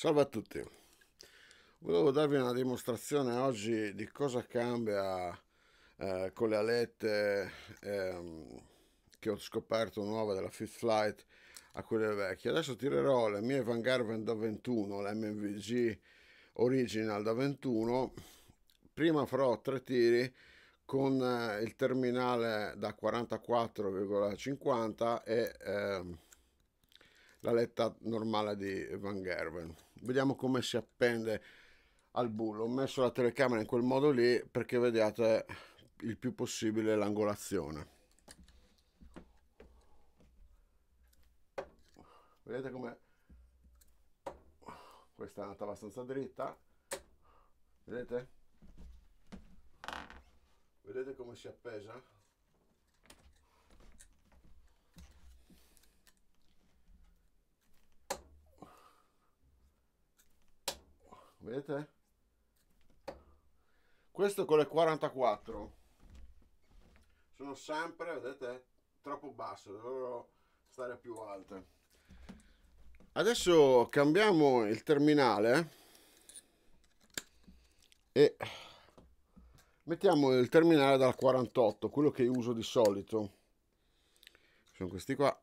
Salve a tutti, volevo darvi una dimostrazione oggi di cosa cambia eh, con le alette ehm, che ho scoperto nuove della Fifth Flight a quelle vecchie. Adesso tirerò le mie Vanguard da 21, le MVG Original da 21, prima farò tre tiri con eh, il terminale da 44,50 e... Ehm, l'aletta normale di Van Gerwen. Vediamo come si appende al bullo. Ho messo la telecamera in quel modo lì perché vediate il più possibile l'angolazione. Vedete come questa è andata abbastanza dritta. Vedete? Vedete come si appesa? vedete? Questo con le 44 sono sempre, vedete, troppo basse, dovrò stare più alte. Adesso cambiamo il terminale e mettiamo il terminale dal 48, quello che uso di solito. Sono questi qua.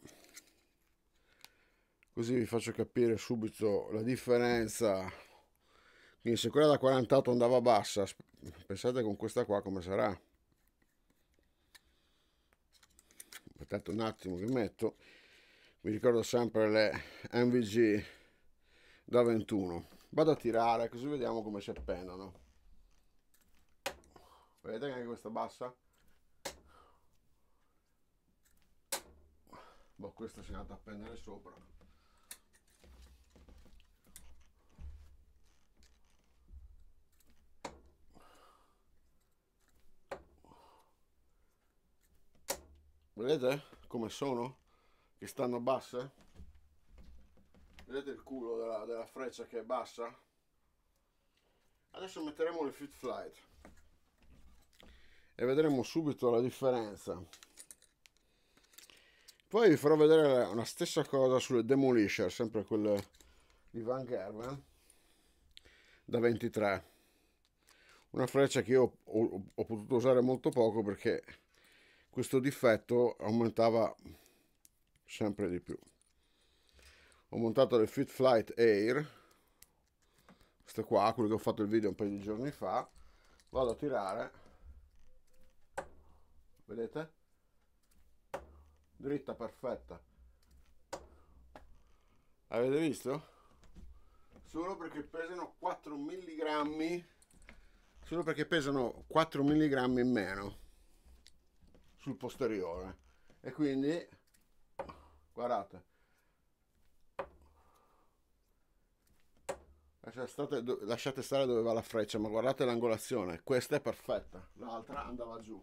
Così vi faccio capire subito la differenza quindi se quella da 48 andava bassa, pensate con questa qua come sarà. Aspettate un attimo che metto. mi ricordo sempre le MVG da 21. Vado a tirare così vediamo come si appendono. Vedete che anche questa bassa? Boh, questa si è andata a appendere sopra. Vedete come sono? Che stanno basse? Vedete il culo della, della freccia che è bassa? Adesso metteremo le fit flight e vedremo subito la differenza. Poi vi farò vedere la stessa cosa sulle Demolisher, sempre quelle di Van Gerwen, da 23. Una freccia che io ho, ho, ho potuto usare molto poco perché questo difetto aumentava sempre di più. Ho montato le Fit Flight Air, queste qua, quelle che ho fatto il video un paio di giorni fa, vado a tirare, vedete? Dritta perfetta. Avete visto? Solo perché pesano 4 mg, solo perché pesano 4 mg in meno sul posteriore e quindi guardate lasciate, lasciate stare dove va la freccia ma guardate l'angolazione questa è perfetta l'altra andava giù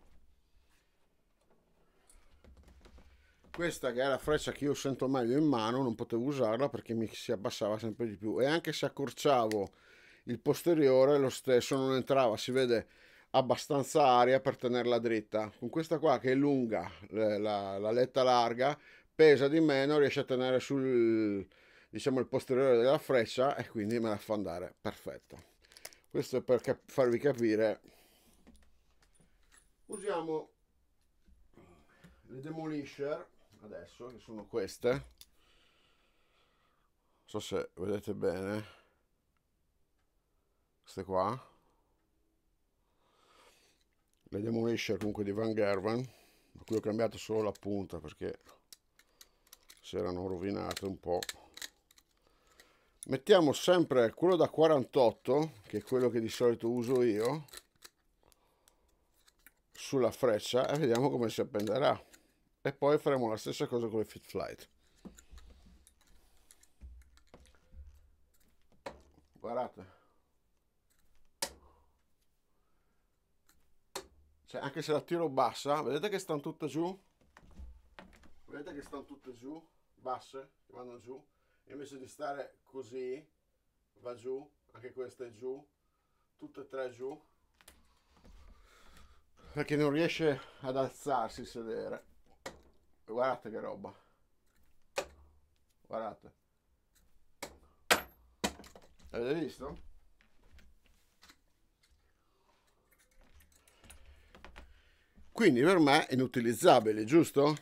questa che è la freccia che io sento meglio in mano non potevo usarla perché mi si abbassava sempre di più e anche se accorciavo il posteriore lo stesso non entrava si vede abbastanza aria per tenerla dritta. Con questa qua che è lunga, la, l'aletta larga, pesa di meno, riesce a tenere sul diciamo il posteriore della freccia e quindi me la fa andare perfetto. Questo è per cap- farvi capire. Usiamo le demolisher adesso che sono queste. Non so se vedete bene. Queste qua le Demolition comunque di Van Gerwen a cui ho cambiato solo la punta perché si erano rovinate un po' mettiamo sempre quello da 48 che è quello che di solito uso io sulla freccia e vediamo come si appenderà e poi faremo la stessa cosa con le fit flight guardate cioè anche se la tiro bassa vedete che stanno tutte giù vedete che stanno tutte giù basse che vanno giù invece di stare così va giù anche questa è giù tutte e tre giù perché non riesce ad alzarsi il sedere guardate che roba guardate avete visto? quindi per me è inutilizzabile giusto?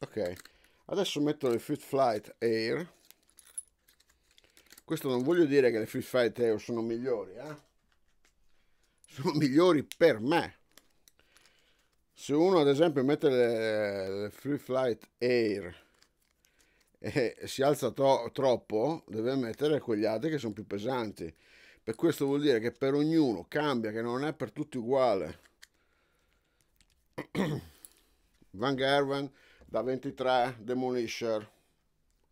ok adesso metto le Fit Flight Air questo non voglio dire che le Fit Flight Air sono migliori eh? sono migliori per me se uno ad esempio mette le, le Free Flight Air e si alza to, troppo deve mettere quegli altri che sono più pesanti per questo vuol dire che per ognuno cambia che non è per tutti uguale Van Gerwen da 23 Demolisher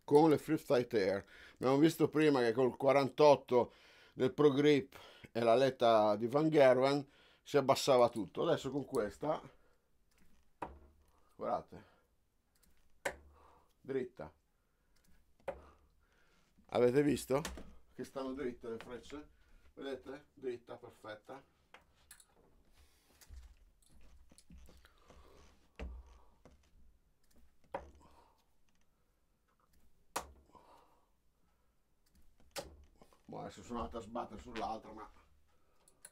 con le Freestyle Air. Abbiamo visto prima che col 48 del Pro Grip e l'aletta di Van Gerwen si abbassava tutto. Adesso con questa, guardate, dritta. Avete visto che stanno dritte le frecce? Vedete? Dritta, perfetta. boh, adesso sono andata a sbattere sull'altra ma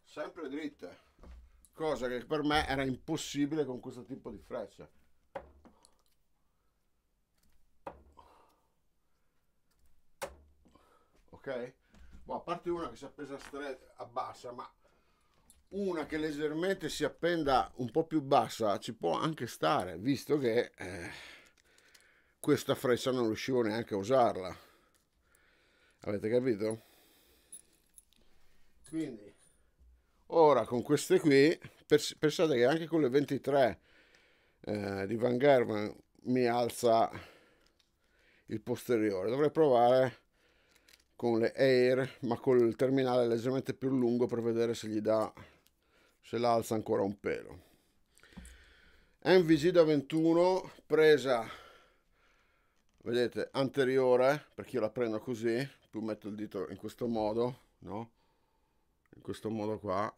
sempre dritte cosa che per me era impossibile con questo tipo di freccia ok? Boh, a parte una che si appesa stretta a bassa ma una che leggermente si appenda un po' più bassa ci può anche stare, visto che eh, questa freccia non riuscivo neanche a usarla. Avete capito? Quindi, ora con queste qui, pensate che anche con le 23 eh, di Van Gerwen mi alza il posteriore. Dovrei provare con le Air, ma col terminale leggermente più lungo per vedere se gli dà, se l'alza ancora un pelo. MVG da 21, presa, vedete, anteriore, perché io la prendo così, più metto il dito in questo modo, no? in questo modo qua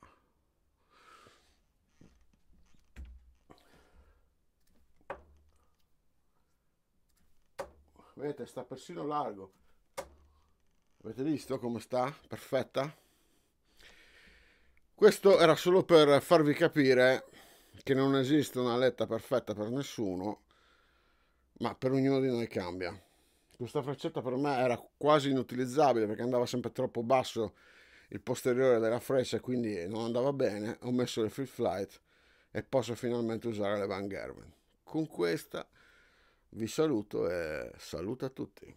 vedete sta persino largo avete visto come sta perfetta questo era solo per farvi capire che non esiste una letta perfetta per nessuno ma per ognuno di noi cambia questa freccetta per me era quasi inutilizzabile perché andava sempre troppo basso il posteriore della freccia quindi non andava bene, ho messo le free flight e posso finalmente usare le Van Gerwen. Con questa vi saluto e saluto a tutti.